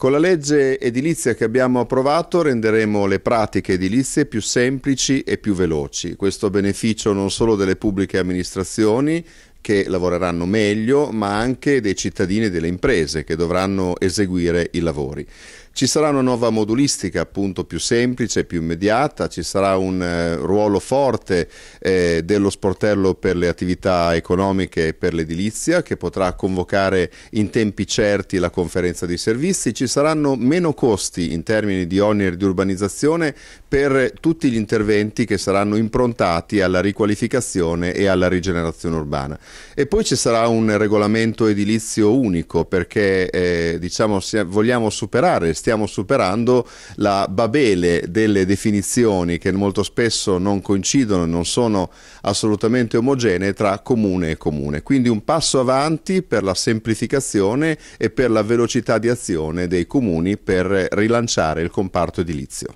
Con la legge edilizia che abbiamo approvato renderemo le pratiche edilizie più semplici e più veloci. Questo beneficio non solo delle pubbliche amministrazioni, che lavoreranno meglio, ma anche dei cittadini e delle imprese che dovranno eseguire i lavori. Ci sarà una nuova modulistica appunto più semplice, più immediata, ci sarà un eh, ruolo forte eh, dello sportello per le attività economiche e per l'edilizia che potrà convocare in tempi certi la conferenza dei servizi, ci saranno meno costi in termini di oneri di urbanizzazione per tutti gli interventi che saranno improntati alla riqualificazione e alla rigenerazione urbana. E poi ci sarà un regolamento edilizio unico perché eh, diciamo, vogliamo superare stiamo superando la babele delle definizioni che molto spesso non coincidono e non sono assolutamente omogenee tra comune e comune. Quindi un passo avanti per la semplificazione e per la velocità di azione dei comuni per rilanciare il comparto edilizio.